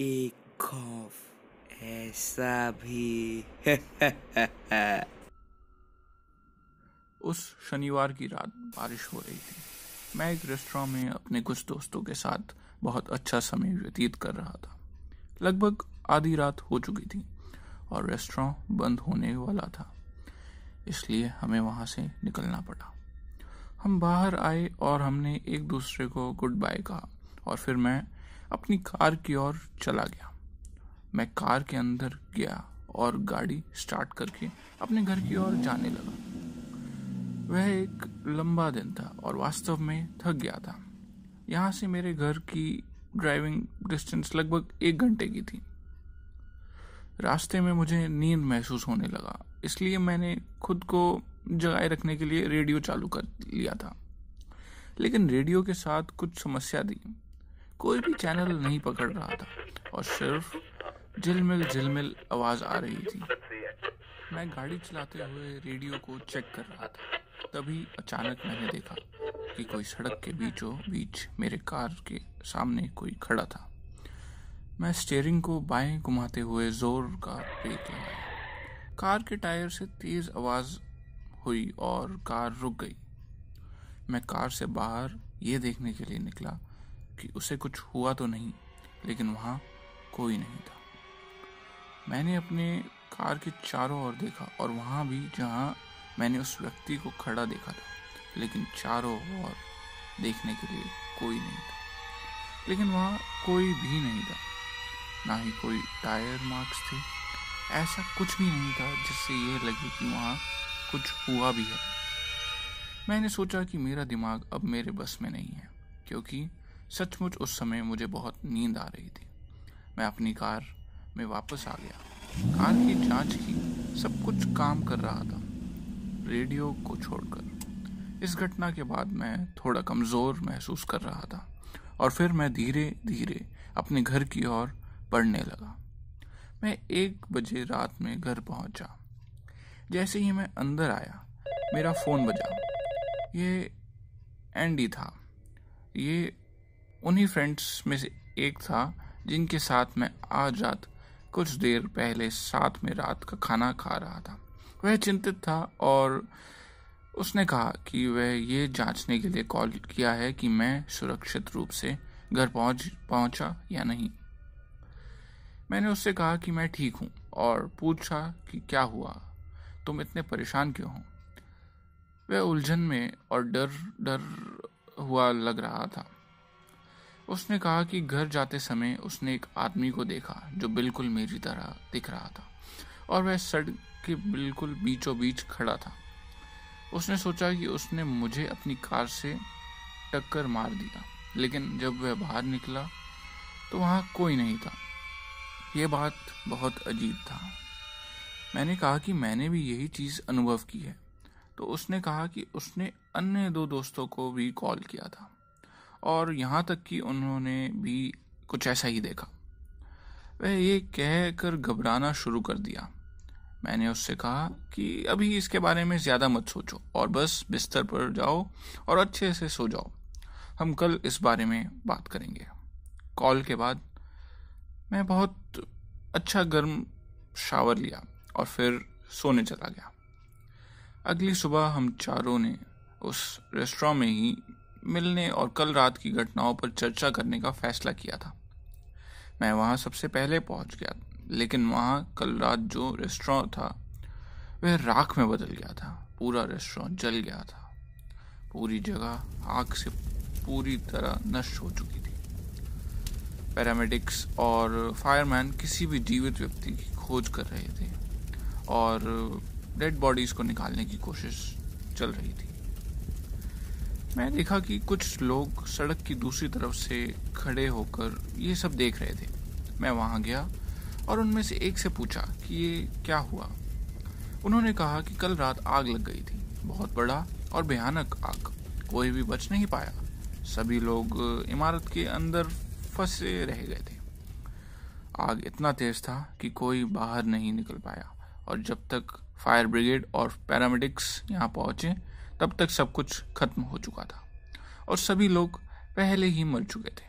एक खौफ ऐसा भी उस शनिवार की रात बारिश हो रही थी मैं एक रेस्टोरेंट में अपने कुछ दोस्तों के साथ बहुत अच्छा समय व्यतीत कर रहा था लगभग आधी रात हो चुकी थी और रेस्टोरेंट बंद होने वाला था इसलिए हमें वहां से निकलना पड़ा हम बाहर आए और हमने एक दूसरे को गुड बाय कहा और फिर मैं अपनी कार की ओर चला गया मैं कार के अंदर गया और गाड़ी स्टार्ट करके अपने घर की ओर जाने लगा वह एक लंबा दिन था और वास्तव में थक गया था यहाँ से मेरे घर की ड्राइविंग डिस्टेंस लगभग एक घंटे की थी रास्ते में मुझे नींद महसूस होने लगा इसलिए मैंने खुद को जगाए रखने के लिए रेडियो चालू कर लिया था लेकिन रेडियो के साथ कुछ समस्या थी कोई भी चैनल नहीं पकड़ रहा था और सिर्फ झिलमिल झिलमिल आवाज़ आ रही थी मैं गाड़ी चलाते हुए रेडियो को चेक कर रहा था तभी अचानक मैंने देखा कि कोई सड़क के बीचों बीच मेरे कार के सामने कोई खड़ा था मैं स्टेयरिंग को बाएं घुमाते हुए ज़ोर का ब्रेक लगाया कार के टायर से तेज़ आवाज़ हुई और कार रुक गई मैं कार से बाहर ये देखने के लिए निकला कि उसे कुछ हुआ तो नहीं लेकिन वहाँ कोई नहीं था मैंने अपने कार के चारों ओर देखा और वहाँ भी जहाँ मैंने उस व्यक्ति को खड़ा देखा था लेकिन चारों ओर देखने के लिए कोई नहीं था लेकिन वहाँ कोई भी नहीं था ना ही कोई टायर मार्क्स थे ऐसा कुछ भी नहीं था जिससे यह लगे कि वहाँ कुछ हुआ भी है मैंने सोचा कि मेरा दिमाग अब मेरे बस में नहीं है क्योंकि सचमुच उस समय मुझे बहुत नींद आ रही थी मैं अपनी कार में वापस आ गया कार की जांच की सब कुछ काम कर रहा था रेडियो को छोड़कर इस घटना के बाद मैं थोड़ा कमज़ोर महसूस कर रहा था और फिर मैं धीरे धीरे अपने घर की ओर बढ़ने लगा मैं एक बजे रात में घर पहुंचा। जैसे ही मैं अंदर आया मेरा फ़ोन बजा ये एंडी था ये उन्हीं फ्रेंड्स में से एक था जिनके साथ मैं आज रात कुछ देर पहले साथ में रात का खाना खा रहा था वह चिंतित था और उसने कहा कि वह ये जांचने के लिए कॉल किया है कि मैं सुरक्षित रूप से घर पहुंच पहुंचा या नहीं मैंने उससे कहा कि मैं ठीक हूं और पूछा कि क्या हुआ तुम इतने परेशान क्यों हो वह उलझन में और डर डर हुआ लग रहा था उसने कहा कि घर जाते समय उसने एक आदमी को देखा जो बिल्कुल मेरी तरह दिख रहा था और वह सड़क के बिल्कुल बीचों बीच खड़ा था उसने सोचा कि उसने मुझे अपनी कार से टक्कर मार दिया लेकिन जब वह बाहर निकला तो वहाँ कोई नहीं था यह बात बहुत अजीब था मैंने कहा कि मैंने भी यही चीज़ अनुभव की है तो उसने कहा कि उसने अन्य दो दोस्तों को भी कॉल किया था और यहाँ तक कि उन्होंने भी कुछ ऐसा ही देखा वह ये कह कर घबराना शुरू कर दिया मैंने उससे कहा कि अभी इसके बारे में ज़्यादा मत सोचो और बस बिस्तर पर जाओ और अच्छे से सो जाओ हम कल इस बारे में बात करेंगे कॉल के बाद मैं बहुत अच्छा गर्म शावर लिया और फिर सोने चला गया अगली सुबह हम चारों ने उस रेस्टोरेंट में ही मिलने और कल रात की घटनाओं पर चर्चा करने का फैसला किया था मैं वहाँ सबसे पहले पहुँच गया लेकिन वहाँ कल रात जो रेस्टोरेंट था वह राख में बदल गया था पूरा रेस्टोरेंट जल गया था पूरी जगह आग से पूरी तरह नष्ट हो चुकी थी पैरामेडिक्स और फायरमैन किसी भी जीवित व्यक्ति की खोज कर रहे थे और डेड बॉडीज़ को निकालने की कोशिश चल रही थी मैं देखा कि कुछ लोग सड़क की दूसरी तरफ से खड़े होकर ये सब देख रहे थे मैं वहाँ गया और उनमें से एक से पूछा कि ये क्या हुआ उन्होंने कहा कि कल रात आग लग गई थी बहुत बड़ा और भयानक आग कोई भी बच नहीं पाया सभी लोग इमारत के अंदर फंसे रह गए थे आग इतना तेज था कि कोई बाहर नहीं निकल पाया और जब तक फायर ब्रिगेड और पैरामेडिक्स यहाँ पहुंचे तब तक सब कुछ खत्म हो चुका था और सभी लोग पहले ही मर चुके थे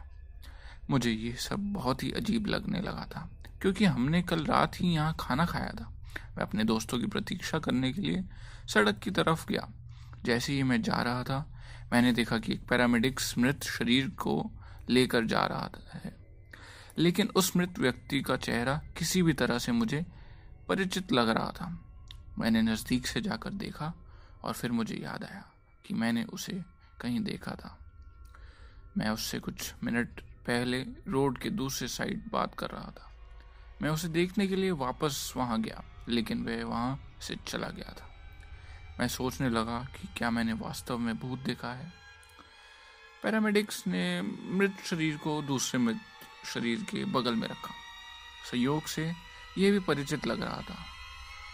मुझे ये सब बहुत ही अजीब लगने लगा था क्योंकि हमने कल रात ही यहाँ खाना खाया था मैं अपने दोस्तों की प्रतीक्षा करने के लिए सड़क की तरफ गया जैसे ही मैं जा रहा था मैंने देखा कि एक पैरामेडिक्स मृत शरीर को लेकर जा रहा है लेकिन उस मृत व्यक्ति का चेहरा किसी भी तरह से मुझे परिचित लग रहा था मैंने नज़दीक से जाकर देखा और फिर मुझे याद आया कि मैंने उसे कहीं देखा था मैं उससे कुछ मिनट पहले रोड के दूसरे साइड बात कर रहा था मैं उसे देखने के लिए वापस वहाँ गया लेकिन वह वहाँ से चला गया था मैं सोचने लगा कि क्या मैंने वास्तव में भूत देखा है पैरामेडिक्स ने मृत शरीर को दूसरे मृत शरीर के बगल में रखा संयोग से यह भी परिचित लग रहा था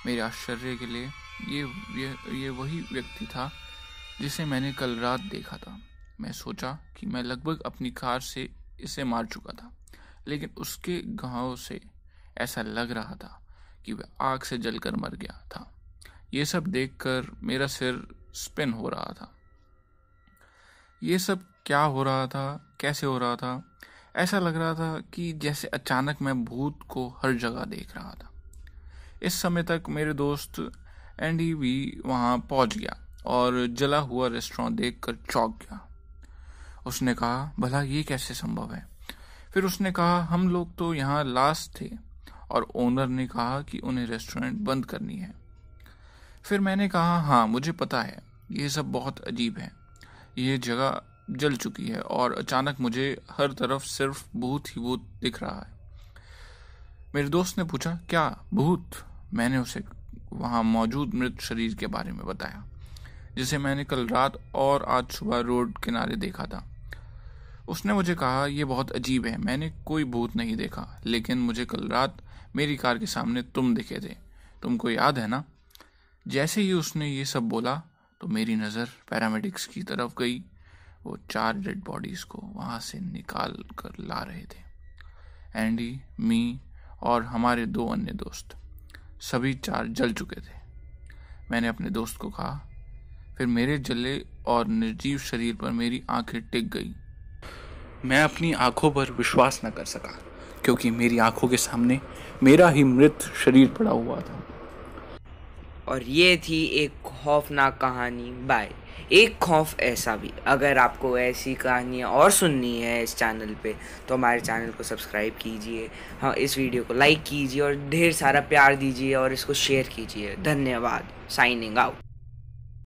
मेरे आश्चर्य के लिए ये ये ये वही व्यक्ति था जिसे मैंने कल रात देखा था मैं सोचा कि मैं लगभग अपनी कार से इसे मार चुका था लेकिन उसके गाँव से ऐसा लग रहा था कि वह आग से जलकर मर गया था ये सब देखकर मेरा सिर स्पिन हो रहा था ये सब क्या हो रहा था कैसे हो रहा था ऐसा लग रहा था कि जैसे अचानक मैं भूत को हर जगह देख रहा था इस समय तक मेरे दोस्त एंड ही भी वहाँ पहुँच गया और जला हुआ रेस्टोरेंट कर चौक गया उसने कहा भला ये कैसे संभव है फिर उसने कहा हम लोग तो यहाँ लास्ट थे और ओनर ने कहा कि उन्हें रेस्टोरेंट बंद करनी है फिर मैंने कहा हाँ मुझे पता है ये सब बहुत अजीब है ये जगह जल चुकी है और अचानक मुझे हर तरफ सिर्फ भूत ही भूत दिख रहा है मेरे दोस्त ने पूछा क्या भूत मैंने उसे वहाँ मौजूद मृत शरीर के बारे में बताया जिसे मैंने कल रात और आज सुबह रोड किनारे देखा था उसने मुझे कहा यह बहुत अजीब है मैंने कोई भूत नहीं देखा लेकिन मुझे कल रात मेरी कार के सामने तुम दिखे थे तुमको याद है ना जैसे ही उसने ये सब बोला तो मेरी नज़र पैरामेडिक्स की तरफ गई वो चार डेड बॉडीज़ को वहाँ से निकाल कर ला रहे थे एंडी मी और हमारे दो अन्य दोस्त सभी चार जल चुके थे मैंने अपने दोस्त को कहा फिर मेरे जले और निर्जीव शरीर पर मेरी आंखें टिक गई मैं अपनी आंखों पर विश्वास न कर सका क्योंकि मेरी आंखों के सामने मेरा ही मृत शरीर पड़ा हुआ था और ये थी एक खौफनाक कहानी बाय एक खौफ ऐसा भी अगर आपको ऐसी कहानियाँ और सुननी है इस चैनल पे तो हमारे चैनल को सब्सक्राइब कीजिए हाँ इस वीडियो को लाइक कीजिए और ढेर सारा प्यार दीजिए और इसको शेयर कीजिए धन्यवाद साइनिंग आउट